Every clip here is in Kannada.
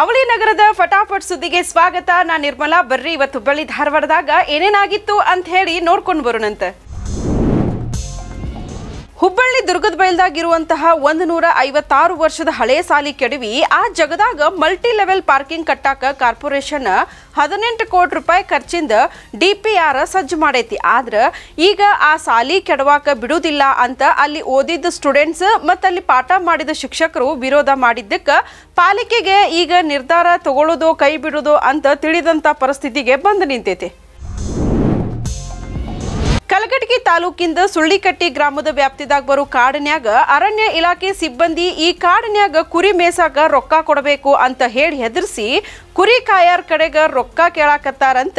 ಅವಳಿ ನಗರದ ಫಟಾಫಟ್ ಸುದ್ದಿಗೆ ಸ್ವಾಗತ ನಾನು ನಿರ್ಮಲಾ ಬರ್ರಿ ಇವತ್ತು ಹುಬ್ಬಳ್ಳಿ ಧಾರವಾಡದಾಗ ಏನೇನಾಗಿತ್ತು ಅಂತ ಹೇಳಿ ನೋಡ್ಕೊಂಡು ಬರೋಣಂತೆ ಹುಬ್ಬಳ್ಳಿ ದುರ್ಗದ ಇರುವಂತಹ ಒಂದು ನೂರ ಐವತ್ತಾರು ವರ್ಷದ ಹಳೆ ಸಾಲಿ ಕೆಡವಿ ಆ ಜಗದಾಗ ಮಲ್ಟಿ ಲೆವೆಲ್ ಪಾರ್ಕಿಂಗ್ ಕಟ್ಟಾಕ ಕಾರ್ಪೊರೇಷನ್ ಹದಿನೆಂಟು ಕೋಟಿ ರೂಪಾಯಿ ಖರ್ಚಿಂದ ಡಿ ಪಿ ಆರ್ ಸಜ್ಜು ಮಾಡೈತಿ ಆದ್ರೆ ಈಗ ಆ ಸಾಲಿ ಕೆಡವಾಕ ಬಿಡುವುದಿಲ್ಲ ಅಂತ ಅಲ್ಲಿ ಓದಿದ್ದ ಸ್ಟೂಡೆಂಟ್ಸ್ ಮತ್ತು ಅಲ್ಲಿ ಪಾಠ ಮಾಡಿದ ಶಿಕ್ಷಕರು ವಿರೋಧ ಮಾಡಿದ್ದಕ್ಕ ಪಾಲಿಕೆಗೆ ಈಗ ನಿರ್ಧಾರ ತಗೊಳ್ಳೋದು ಕೈ ಬಿಡೋದು ಅಂತ ತಿಳಿದಂಥ ಪರಿಸ್ಥಿತಿಗೆ ಬಂದು ನಿಂತೈತಿ ಕಲಘಟಗಿ ತಾಲೂಕಿಂದ ಸುಳ್ಳಿಕಟ್ಟಿ ಗ್ರಾಮದ ವ್ಯಾಪ್ತಿದಾಗ ಬರೋ ಕಾಡಿನ್ಯಾಗ ಅರಣ್ಯ ಇಲಾಖೆ ಸಿಬ್ಬಂದಿ ಈ ಕಾಡಿನ್ಯಾಗ ಕುರಿ ಮೇಸಾಕ ರೊಕ್ಕ ಕೊಡಬೇಕು ಅಂತ ಹೇಳಿ ಹೆದರ್ಸಿ ಕುರಿ ಕಾಯಾರ ಕಡೆಗ ರೊಕ್ಕ ಕೇಳಾಕತ್ತಾರಂತ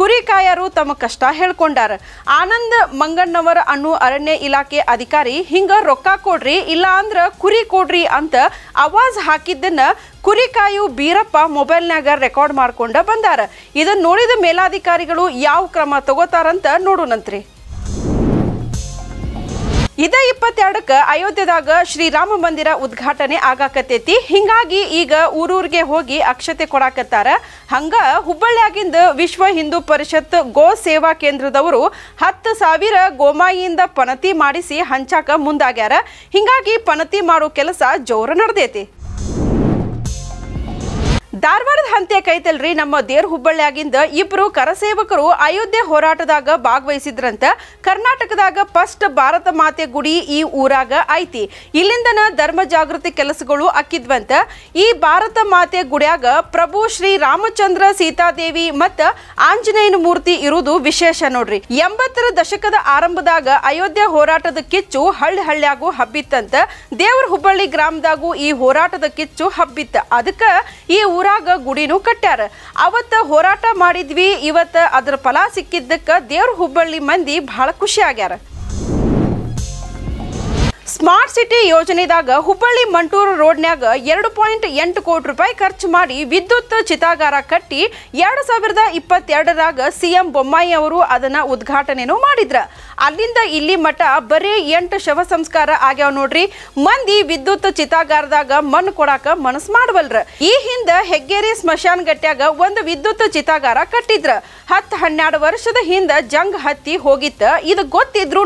ಕುರಿ ಕಾಯಾರು ತಮ್ಮ ಕಷ್ಟ ಹೇಳ್ಕೊಂಡಾರ ಆನಂದ್ ಮಂಗಣ್ಣವರ ಅನ್ನು ಅರಣ್ಯ ಇಲಾಖೆ ಅಧಿಕಾರಿ ಹಿಂಗ ರೊಕ್ಕ ಕೊಡ್ರಿ ಇಲ್ಲ ಅಂದ್ರ ಕುರಿ ಕೊಡ್ರಿ ಅಂತ ಅವಾಜ್ ಹಾಕಿದ್ದನ್ನ ಕುರಿಕಾಯು ಬೀರಪ್ಪ ಮೊಬೈಲ್ನ್ಯಾಗ ರೆಕಾರ್ಡ್ ಮಾಡ್ಕೊಂಡ ಬಂದಾರ ಇದನ್ನ ನೋಡಿದ ಮೇಲಾಧಿಕಾರಿಗಳು ಯಾವ ಕ್ರಮ ತಗೋತಾರಂತ ನೋಡೋಣಂತ್ರಿ ಇದೇ ಇಪ್ಪತ್ತೆರಡಕ್ಕೆ ಅಯೋಧ್ಯೆದಾಗ ಶ್ರೀರಾಮ ಮಂದಿರ ಉದ್ಘಾಟನೆ ಆಗಾಕತ್ತೈತಿ ಹಿಂಗಾಗಿ ಈಗ ಊರೂರಿಗೆ ಹೋಗಿ ಅಕ್ಷತೆ ಕೊಡಾಕತ್ತಾರ ಹಂಗ ಹುಬ್ಬಳ್ಳಿಯಾಗಿಂದ ವಿಶ್ವ ಹಿಂದೂ ಪರಿಷತ್ ಗೋ ಸೇವಾ ಕೇಂದ್ರದವರು ಹತ್ತು ಸಾವಿರ ಗೋಮಾಯಿಯಿಂದ ಪನತಿ ಮಾಡಿಸಿ ಹಂಚಾಕ ಮುಂದಾಗ್ಯಾರ ಹಿಂಗಾಗಿ ಪನತಿ ಮಾಡೋ ಕೆಲಸ ಜೋರ ನಡೆದೈತಿ ಧಾರವಾಡದ ಹಂತೆ ಕೈತಲ್ರಿ ನಮ್ಮ ದೇರ್ ಹುಬ್ಬಳ್ಳಿಯಾಗಿಂದ ಇಬ್ಬರು ಕರಸೇವಕರು ಅಯೋಧ್ಯೆ ಹೋರಾಟದಾಗ ಭಾಗವಹಿಸಿದ್ರಂತ ಕರ್ನಾಟಕದಾಗ ಫಸ್ಟ್ ಭಾರತ ಮಾತೆ ಗುಡಿ ಈ ಊರಾಗ ಐತಿ ಇಲ್ಲಿಂದನ ಧರ್ಮ ಜಾಗೃತಿ ಕೆಲಸಗಳು ಅಕ್ಕಿದ್ವಂತ ಈ ಭಾರತ ಮಾತೆ ಗುಡಿಯಾಗ ಪ್ರಭು ಶ್ರೀ ರಾಮಚಂದ್ರ ಸೀತಾದೇವಿ ಮತ್ತ ಆಂಜನೇಯನ ಮೂರ್ತಿ ಇರುವುದು ವಿಶೇಷ ನೋಡ್ರಿ ಎಂಬತ್ತರ ದಶಕದ ಆರಂಭದಾಗ ಅಯೋಧ್ಯೆ ಹೋರಾಟದ ಕಿಚ್ಚು ಹಳ್ಳಿ ಹಳ್ಳಿಯಾಗೂ ಹಬ್ಬಿತ್ತಂತ ದೇವರ ಹುಬ್ಬಳ್ಳಿ ಗ್ರಾಮದಾಗೂ ಈ ಹೋರಾಟದ ಕಿಚ್ಚು ಹಬ್ಬಿತ್ತ ಅದಕ್ಕ ಈ ಊರ ಗುಡಿನೂ ಕಟ್ಟ್ಯಾರ ಅವತ್ತ ಹೋರಾಟ ಮಾಡಿದ್ವಿ ಇವತ್ತ ಅದರ ಫಲ ಸಿಕ್ಕಿದ್ದಕ್ಕ ದೇವ್ರ ಹುಬ್ಬಳ್ಳಿ ಮಂದಿ ಬಹಳ ಖುಷಿ ಆಗ್ಯಾರ ಸ್ಮಾರ್ಟ್ ಸಿಟಿ ಯೋಜನೆದಾಗ ಹುಬ್ಬಳ್ಳಿ ಮಂಟೂರು ರೋಡ್ನ್ಯಾಗ ಎರಡು ಪಾಯಿಂಟ್ ಎಂಟು ಕೋಟಿ ರೂಪಾಯಿ ಖರ್ಚು ಮಾಡಿ ವಿದ್ಯುತ್ ಚಿತಾಗಾರ ಕಟ್ಟಿ ಎರಡು ಸಾವಿರದ ಇಪ್ಪತ್ತೆರಡರಾಗ ಸಿಎಂ ಬೊಮ್ಮಾಯಿ ಅವರು ಅದನ್ನ ಉದ್ಘಾಟನೆನೂ ಮಾಡಿದ್ರ ಅಲ್ಲಿಂದ ಇಲ್ಲಿ ಮಠ ಬರೀ ಎಂಟು ಶವ ಸಂಸ್ಕಾರ ಆಗ್ಯಾವ ನೋಡ್ರಿ ಮಂದಿ ವಿದ್ಯುತ್ ಚಿತಾಗಾರದಾಗ ಮಣ್ಣು ಕೊಡಾಕ ಮನಸ್ಸು ಮಾಡವಲ್ರ ಈ ಹಿಂದೆ ಹೆಗ್ಗೇರಿ ಸ್ಮಶಾನ ಗಟ್ಟ್ಯಾಗ ಒಂದು ವಿದ್ಯುತ್ ಚಿತಾಗಾರ ಕಟ್ಟಿದ್ರ ಹತ್ತು ಹನ್ನೆರಡು ವರ್ಷದ ಹಿಂದೆ ಜಂಗ್ ಹತ್ತಿ ಹೋಗಿತ್ತ ಇದು ಗೊತ್ತಿದ್ರೂ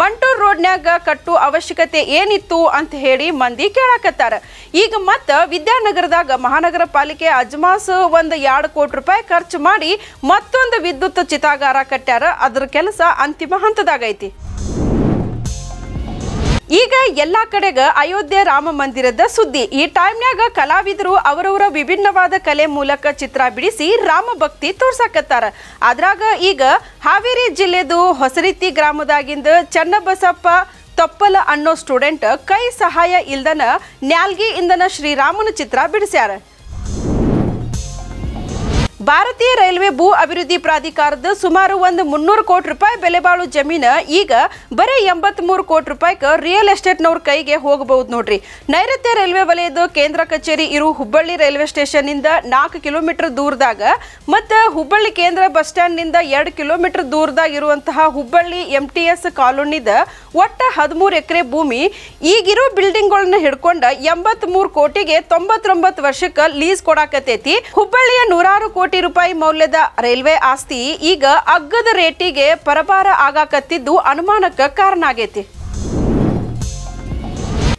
ಮಂಟೂರು ರೋಡ್ನ್ಯಾಗ ಕಟ್ಟು ಅವಶ್ಯಕ ಅವಶ್ಯಕತೆ ಏನಿತ್ತು ಅಂತ ಹೇಳಿ ಮಂದಿ ಕೇಳಾಕತ್ತಾರ ಈಗ ಮತ್ತ ವಿದ್ಯಾನಗರದಾಗ ಮಹಾನಗರ ಪಾಲಿಕೆ ಅಜ್ಮಾಸ್ ಒಂದು ಎರಡು ಕೋಟಿ ರೂಪಾಯಿ ಖರ್ಚು ಮಾಡಿ ಮತ್ತೊಂದು ವಿದ್ಯುತ್ ಚಿತಾಗಾರ ಕಟ್ಟಾರ ಅದ್ರ ಕೆಲಸ ಅಂತಿಮ ಹಂತದಾಗೈತಿ ಈಗ ಎಲ್ಲ ಕಡೆಗ ಅಯೋಧ್ಯೆ ರಾಮ ಮಂದಿರದ ಸುದ್ದಿ ಈ ಟೈಮ್ನ್ಯಾಗ ಕಲಾವಿದರು ಅವರವರ ವಿಭಿನ್ನವಾದ ಕಲೆ ಮೂಲಕ ಚಿತ್ರ ಬಿಡಿಸಿ ರಾಮ ಭಕ್ತಿ ತೋರ್ಸಾಕತ್ತಾರ ಅದ್ರಾಗ ಈಗ ಹಾವೇರಿ ಜಿಲ್ಲೆದು ಹೊಸರಿತಿ ಗ್ರಾಮದಾಗಿಂದ ಚನ್ನಬಸಪ್ಪ ತಪ್ಪಲ ಅನ್ನೋ ಸ್ಟೂಡೆಂಟ್ ಕೈ ಸಹಾಯ ಇಲ್ದನ ನ್ಯಾಲ್ಗಿ ಇಂದನ ಶ್ರೀರಾಮನ ಚಿತ್ರ ಬಿಡಿಸ್ಯಾರ ಭಾರತೀಯ ರೈಲ್ವೆ ಭೂ ಅಭಿವೃದ್ಧಿ ಪ್ರಾಧಿಕಾರದ ಸುಮಾರು ಒಂದು ಮುನ್ನೂರು ಕೋಟಿ ರೂಪಾಯಿ ಬೆಲೆ ಬಾಳು ಜಮೀನು ಈಗ ಬರೀ ಎಂಬತ್ಮೂರು ಕೋಟಿ ರೂಪಾಯಿಗೆ ರಿಯಲ್ ಎಸ್ಟೇಟ್ನವ್ರ ಕೈಗೆ ಹೋಗಬಹುದು ನೋಡ್ರಿ ನೈಋತ್ಯ ರೈಲ್ವೆ ವಲಯದ ಕೇಂದ್ರ ಕಚೇರಿ ಇರುವ ಹುಬ್ಬಳ್ಳಿ ರೈಲ್ವೆ ಸ್ಟೇಷನ್ನಿಂದ ನಾಲ್ಕು ಕಿಲೋಮೀಟರ್ ದೂರದಾಗ ಮತ್ತು ಹುಬ್ಬಳ್ಳಿ ಕೇಂದ್ರ ಬಸ್ ನಿಂದ ಎರಡು ಕಿಲೋಮೀಟರ್ ದೂರದಾಗ ಇರುವಂತಹ ಹುಬ್ಬಳ್ಳಿ ಎಂ ಟಿ ಎಸ್ ಕಾಲೋನಿದ ಒಟ್ಟ ಹದಿಮೂರು ಎಕರೆ ಭೂಮಿ ಈಗಿರೋ ಬಿಲ್ಡಿಂಗ್ಗಳನ್ನ ಹಿಡ್ಕೊಂಡ ಎಂಬತ್ಮೂರು ಕೋಟಿಗೆ ತೊಂಬತ್ತೊಂಬತ್ತು ವರ್ಷಕ್ಕೆ ಲೀಸ್ ಕೊಡಾಕತೈತಿ ಹುಬ್ಬಳ್ಳಿಯ ನೂರಾರು ಕೋಟಿ ಕೋಟಿ ರೂಪಾಯಿ ಮೌಲ್ಯದ ರೈಲ್ವೆ ಆಸ್ತಿ ಈಗ ಅಗ್ಗದ ರೇಟಿಗೆ ಪರಭಾರ ಆಗಾಕತ್ತಿದ್ದು ಅನುಮಾನಕ್ಕೆ ಕಾರಣ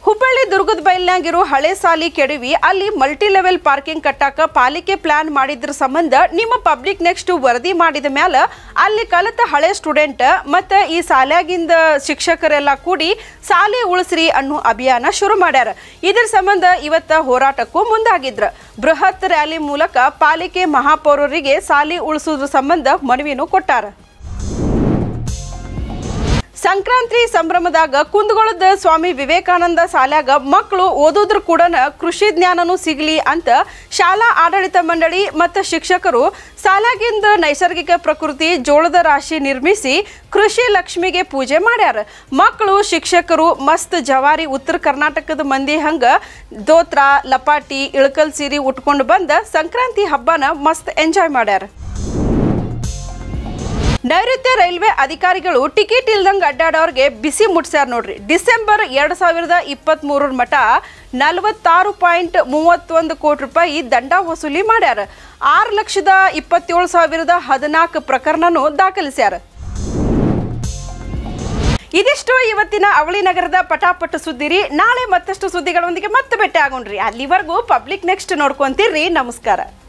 ಹುಬ್ಬಳ್ಳಿ ದುರ್ಗದ ಬೈಲ್ನಾಗಿರೋ ಹಳೆ ಸಾಲಿ ಕೆಡವಿ ಅಲ್ಲಿ ಮಲ್ಟಿ ಲೆವೆಲ್ ಪಾರ್ಕಿಂಗ್ ಕಟ್ಟಾಕ ಪಾಲಿಕೆ ಪ್ಲಾನ್ ಮಾಡಿದ್ರ ಸಂಬಂಧ ನಿಮ್ಮ ಪಬ್ಲಿಕ್ ನೆಕ್ಸ್ಟ್ ವರದಿ ಮಾಡಿದ ಮ್ಯಾಲ ಅಲ್ಲಿ ಕಲಿತ ಹಳೆ ಸ್ಟೂಡೆಂಟ್ ಮತ್ತು ಈ ಸಾಲಾಗಿಂದ ಶಿಕ್ಷಕರೆಲ್ಲ ಕೂಡಿ ಸಾಲಿ ಉಳಿಸ್ರಿ ಅನ್ನೋ ಅಭಿಯಾನ ಶುರು ಮಾಡ್ಯಾರ ಇದ್ರ ಸಂಬಂಧ ಇವತ್ತ ಹೋರಾಟಕ್ಕೂ ಮುಂದಾಗಿದ್ರ ಬೃಹತ್ ರ್ಯಾಲಿ ಮೂಲಕ ಪಾಲಿಕೆ ಮಹಾಪೌರರಿಗೆ ಸಾಲಿ ಉಳಿಸೋದ್ರ ಸಂಬಂಧ ಮನವಿನೂ ಕೊಟ್ಟಾರ ಸಂಕ್ರಾಂತಿ ಸಂಭ್ರಮದಾಗ ಕುಂದಗೋಳದ ಸ್ವಾಮಿ ವಿವೇಕಾನಂದ ಸಾಲ್ಯಾಗ ಮಕ್ಕಳು ಓದೋದ್ರ ಕೂಡ ಕೃಷಿ ಜ್ಞಾನನೂ ಸಿಗಲಿ ಅಂತ ಶಾಲಾ ಆಡಳಿತ ಮಂಡಳಿ ಮತ್ತು ಶಿಕ್ಷಕರು ಸಾಲಾಗಿಂದ ನೈಸರ್ಗಿಕ ಪ್ರಕೃತಿ ಜೋಳದ ರಾಶಿ ನಿರ್ಮಿಸಿ ಕೃಷಿ ಲಕ್ಷ್ಮಿಗೆ ಪೂಜೆ ಮಾಡ್ಯಾರ ಮಕ್ಕಳು ಶಿಕ್ಷಕರು ಮಸ್ತ್ ಜವಾರಿ ಉತ್ತರ ಕರ್ನಾಟಕದ ಮಂದಿ ಹಂಗ ದೋತ್ರ ಲಪಾಟಿ ಇಳಕಲ್ ಸೀರೆ ಉಟ್ಕೊಂಡು ಬಂದ ಸಂಕ್ರಾಂತಿ ಹಬ್ಬನ ಮಸ್ತ್ ಎಂಜಾಯ್ ಮಾಡ್ಯಾರ ನೈಋತ್ಯ ರೈಲ್ವೆ ಅಧಿಕಾರಿಗಳು ಟಿಕೆಟ್ ಇಲ್ದಂಗೆ ಅಡ್ಡಾಡೋರಿಗೆ ಬಿಸಿ ಮುಟ್ಸ್ಯಾರ ನೋಡ್ರಿ ಡಿಸೆಂಬರ್ ಎರಡು ಸಾವಿರದ ಇಪ್ಪತ್ತ್ ಮೂರರ ಮಠ ನಲವತ್ತಾರು ಪಾಯಿಂಟ್ ಮೂವತ್ತೊಂದು ಕೋಟಿ ರೂಪಾಯಿ ದಂಡ ವಸೂಲಿ ಮಾಡ್ಯಾರ ಆರು ಲಕ್ಷದ ಇಪ್ಪತ್ತೇಳು ಸಾವಿರದ ಹದಿನಾಲ್ಕು ಪ್ರಕರಣನು ದಾಖಲಿಸ್ಯಾರ ಇದಿಷ್ಟು ಇವತ್ತಿನ ಅವಳಿ ನಗರದ ಪಟಾಪಟ ಸುದ್ದಿರಿ ನಾಳೆ ಮತ್ತಷ್ಟು ಸುದ್ದಿಗಳೊಂದಿಗೆ ಮತ್ತೆ ಭೇಟಿ ಆಗೋಣ್ರಿ ಅಲ್ಲಿವರೆಗೂ ಪಬ್ಲಿಕ್ ನೆಕ್ಸ್ಟ್ ನೋಡ್ಕೊಂತೀರಿ ನಮಸ್ಕಾರ